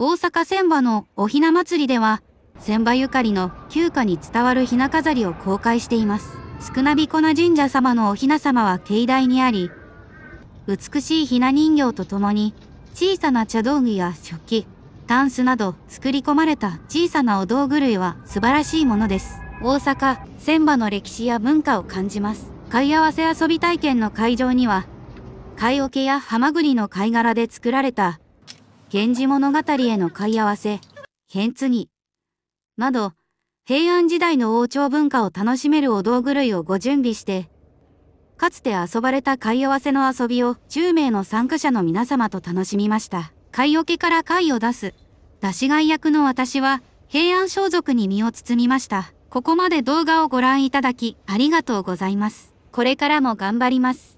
大阪千葉のおひな祭りでは、千葉ゆかりの旧家に伝わるひな飾りを公開しています。少なびこな神社様のおひな様は境内にあり、美しいひな人形とともに、小さな茶道具や食器、タンスなど作り込まれた小さなお道具類は素晴らしいものです。大阪、千葉の歴史や文化を感じます。貝合わせ遊び体験の会場には、貝桶やハマグリの貝殻で作られた源氏物語への買い合わせ、変継ぎ、など、平安時代の王朝文化を楽しめるお道具類をご準備して、かつて遊ばれた買い合わせの遊びを10名の参加者の皆様と楽しみました。買い置けから貝を出す、出し貝役の私は、平安装束に身を包みました。ここまで動画をご覧いただき、ありがとうございます。これからも頑張ります。